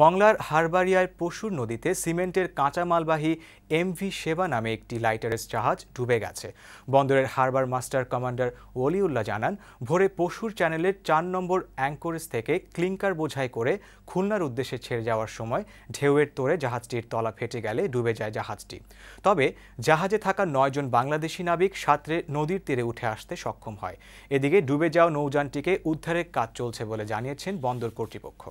মংলার হারবাড়িয়ায় পশুর নদীতে সিমেন্টের কাঁচামালবাহী এমভি সেবা নামে একটি লাইটারের জাহাজ ডুবে গেছে বন্দরের হারবার মাস্টার কমান্ডার ওলিউল্লাহ জানান ভোরে পশুর চ্যানেলের চার নম্বর অ্যাঙ্কোরেজ থেকে ক্লিঙ্কার বোঝাই করে খুলনার উদ্দেশ্যে ছেড়ে যাওয়ার সময় ঢেউয়ের তোরে জাহাজটির তলা ফেটে গেলে ডুবে যায় জাহাজটি তবে জাহাজে থাকা নয়জন বাংলাদেশি নাবিক সাঁতরে নদীর তীরে উঠে আসতে সক্ষম হয় এদিকে ডুবে যাওয়া নৌযানটিকে উদ্ধারের কাজ চলছে বলে জানিয়েছেন বন্দর কর্তৃপক্ষ